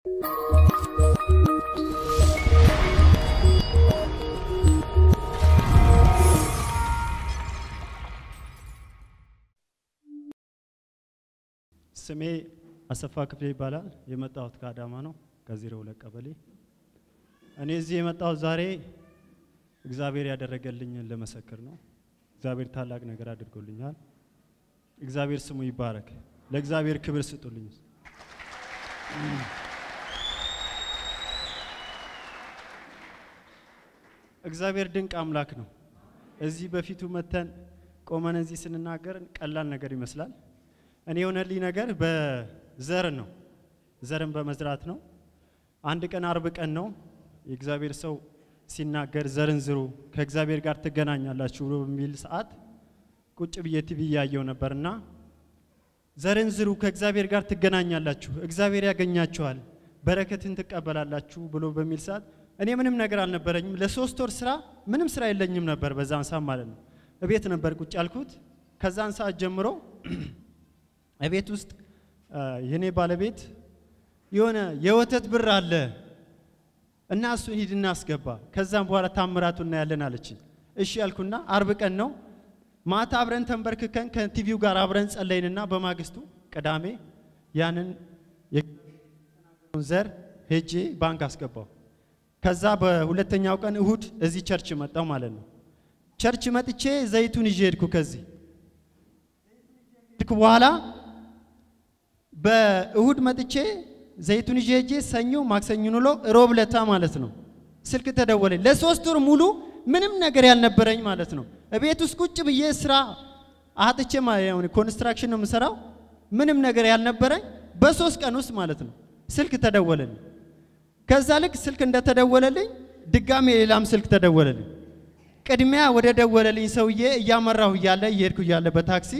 ስሜ አሰፋ ክፍሌ ይባላል። የመጣሁት ከአዳማ ነው፣ ከዜሮ ሁለት ቀበሌ። እኔ እዚህ የመጣሁት ዛሬ እግዚአብሔር ያደረገልኝን ለመሰክር ነው። እግዚአብሔር ታላቅ ነገር አድርጎልኛል። እግዚአብሔር ስሙ ይባረክ። ለእግዚአብሔር ክብር ስጡልኝ። እግዚአብሔር ድንቅ አምላክ ነው። እዚህ በፊቱ መተን ቆመን እዚህ ስንናገር ቀላል ነገር ይመስላል። እኔ የሆነልኝ ነገር በዘር ነው፣ ዘርን በመዝራት ነው። አንድ ቀን አርብ ቀን ነው የእግዚአብሔር ሰው ሲናገር ዘርን ዝሩ ከእግዚአብሔር ጋር ትገናኛላችሁ ብሎ በሚል ሰዓት ቁጭ ብዬ ቲቪ እያየው ነበርና ዘርን ዝሩ ከእግዚአብሔር ጋር ትገናኛላችሁ፣ እግዚአብሔር ያገኛችኋል፣ በረከትን ትቀበላላችሁ ብሎ በሚል ሰዓት እኔ ምንም ነገር አልነበረኝም። ለሶስት ወር ስራ ምንም ስራ የለኝም ነበር በዛን ሰዓት ማለት ነው። እቤት ነበር ቁጭ ያልኩት። ከዛን ሰዓት ጀምሮ እቤት ውስጥ የኔ ባለቤት የሆነ የወተት ብር አለ እና እሱን ሂድና አስገባ፣ ከዛም በኋላ ታምራቱ እናያለን አለች እሺ ያልኩና አርብ ቀን ነው ማታ አብረን ተንበርክከን ከቲቪው ጋር አብረን ጸለይንና በማግስቱ ቅዳሜ ያንን ዘር ሄጄ ባንክ አስገባው። ከዛ በሁለተኛው ቀን እሁድ እዚህ ቸርች መጣው ማለት ነው። ቸርች መጥቼ ዘይቱን ይዤ ሄድኩ። ከዚህ ሄድኩ በኋላ በእሁድ መጥቼ ዘይቱን ይዤ ሄጄ ሰኞ፣ ማክሰኞ ውሎ ሮብ ለታ ማለት ነው ስልክ ተደወለ ለሶስት ወር ሙሉ ምንም ነገር ያልነበረኝ ማለት ነው። እቤት ውስጥ ቁጭ ብዬ ስራ አጥቼ ኮንስትራክሽን ነው የምሰራው። ምንም ነገር ያልነበረኝ በሶስት ቀን ውስጥ ማለት ነው ስልክ ተደወለልኝ። ከዛ ልክ ስልክ እንደተደወለልኝ ድጋሜ ሌላም ስልክ ተደወለልኝ። ቅድሚያ ወደ ደወለልኝ ሰውዬ እያመራሁ እያለ እየሄድኩ እያለ በታክሲ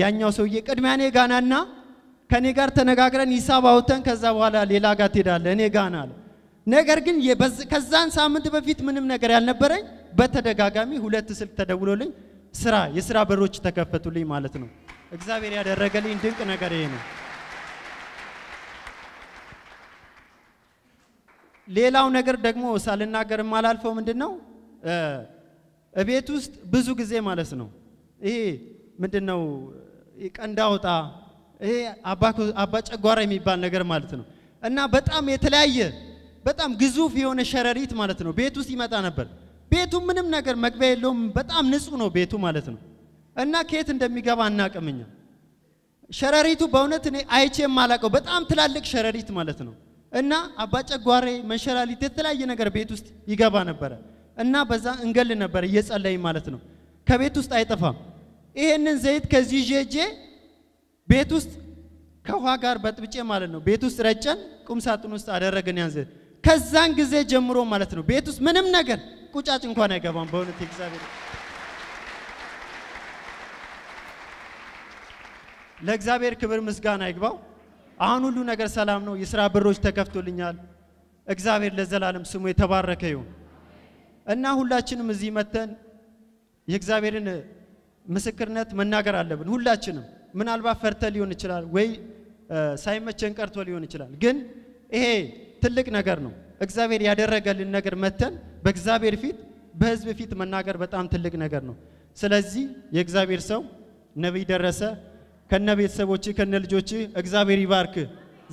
ያኛው ሰውዬ ቅድሚያ እኔ ጋናና ከኔ ጋር ተነጋግረን ሂሳብ አውጥተን ከዛ በኋላ ሌላ ጋር ትሄዳለህ እኔ ጋና አለ። ነገር ግን ከዛን ሳምንት በፊት ምንም ነገር ያልነበረኝ በተደጋጋሚ ሁለት ስልክ ተደውሎልኝ ስራ የስራ በሮች ተከፈቱልኝ ማለት ነው። እግዚአብሔር ያደረገልኝ ድንቅ ነገር ይሄ ነው። ሌላው ነገር ደግሞ ሳልናገር የማላልፈው ምንድን ነው፣ እቤት ውስጥ ብዙ ጊዜ ማለት ነው ይሄ ምንድን ነው ቀንዳውጣ ይሄ አባ ጨጓራ የሚባል ነገር ማለት ነው እና በጣም የተለያየ በጣም ግዙፍ የሆነ ሸረሪት ማለት ነው ቤት ውስጥ ይመጣ ነበር። ቤቱ ምንም ነገር መግቢያ የለውም። በጣም ንጹህ ነው ቤቱ ማለት ነው እና ከየት እንደሚገባ አናቅምኛ ሸረሪቱ በእውነት እኔ አይቼ የማላቀው በጣም ትላልቅ ሸረሪት ማለት ነው። እና አባጨጓሬ መንሸላሊት፣ የተለያየ ነገር ቤት ውስጥ ይገባ ነበረ እና በዛ እንገል ነበር እየጸለይ ማለት ነው። ከቤት ውስጥ አይጠፋም። ይሄንን ዘይት ከዚህ ጄጄ ቤት ውስጥ ከውሃ ጋር በጥብጬ ማለት ነው ቤት ውስጥ ረጨን፣ ቁም ሳጥን ውስጥ አደረግን ያን ዘይት። ከዛን ጊዜ ጀምሮ ማለት ነው ቤት ውስጥ ምንም ነገር ቁጫጭ እንኳን አይገባም። በእውነት እግዚአብሔር ለእግዚአብሔር ክብር ምስጋና ይግባው። አሁን ሁሉ ነገር ሰላም ነው። የስራ በሮች ተከፍቶልኛል። እግዚአብሔር ለዘላለም ስሙ የተባረከ ይሁን እና ሁላችንም እዚህ መተን የእግዚአብሔርን ምስክርነት መናገር አለብን። ሁላችንም ምናልባት ፈርተ ሊሆን ይችላል ወይ ሳይመቸን ቀርቶ ሊሆን ይችላል። ግን ይሄ ትልቅ ነገር ነው። እግዚአብሔር ያደረገልን ነገር መተን በእግዚአብሔር ፊት በህዝብ ፊት መናገር በጣም ትልቅ ነገር ነው። ስለዚህ የእግዚአብሔር ሰው ነቢይ ደረሰ ከነ ቤተሰቦች ከነ ልጆች እግዚአብሔር ይባርክ።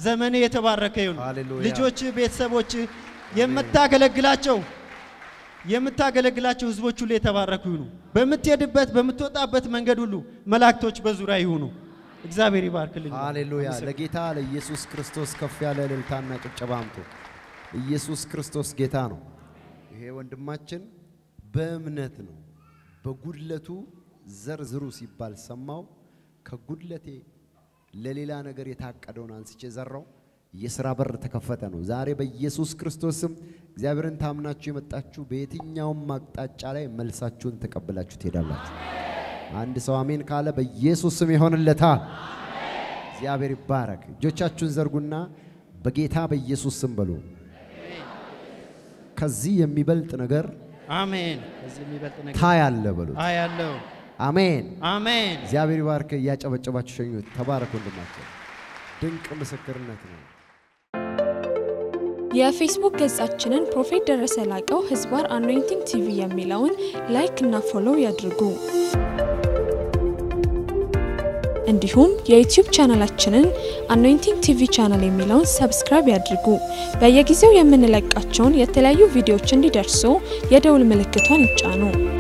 ዘመን የተባረከ ይሁን። ልጆች፣ ቤተሰቦች፣ የምታገለግላቸው የምታገለግላቸው ህዝቦች ሁሉ የተባረኩ ይሁኑ። በምትሄድበት በምትወጣበት መንገድ ሁሉ መላእክቶች በዙሪያ ይሁኑ። እግዚአብሔር ይባርክልን። ሃሌሉያ! ለጌታ ለኢየሱስ ክርስቶስ ከፍ ያለ እልልታና ጭብጨባ አምጡ። ኢየሱስ ክርስቶስ ጌታ ነው። ይሄ ወንድማችን በእምነት ነው። በጉድለቱ ዘርዝሩ ሲባል ሰማው። ከጉድለቴ ለሌላ ነገር የታቀደውን አንስቼ ዘራው። የስራ በር ተከፈተ ነው። ዛሬ በኢየሱስ ክርስቶስ ስም እግዚአብሔርን ታምናችሁ የመጣችሁ በየትኛውም አቅጣጫ ላይ መልሳችሁን ተቀብላችሁ ትሄዳላችሁ። አንድ ሰው አሜን ካለ በኢየሱስ ስም ይሆንለታል። እግዚአብሔር ይባረክ። እጆቻችሁን ዘርጉና በጌታ በኢየሱስ ስም በሉ። ከዚህ የሚበልጥ ነገር አሜን። ታያለ በሉት። አያለው አሜን አሜን። እግዚአብሔር ባርክ። እያጨበጨባችሁ ሸኙት። ተባረክ ወንድማቸው። ድንቅ ምስክርነት ነው። የፌስቡክ ገጻችንን ፕሮፌት ደረሰ ላቀው ህዝባር አኖይንቲንግ ቲቪ የሚለውን ላይክ እና ፎሎው ያድርጉ። እንዲሁም የዩትዩብ ቻናላችንን አኖይንቲንግ ቲቪ ቻናል የሚለውን ሰብስክራይብ ያድርጉ። በየጊዜው የምንለቃቸውን የተለያዩ ቪዲዮዎች እንዲደርሱ የደውል ምልክቷን ይጫኑ።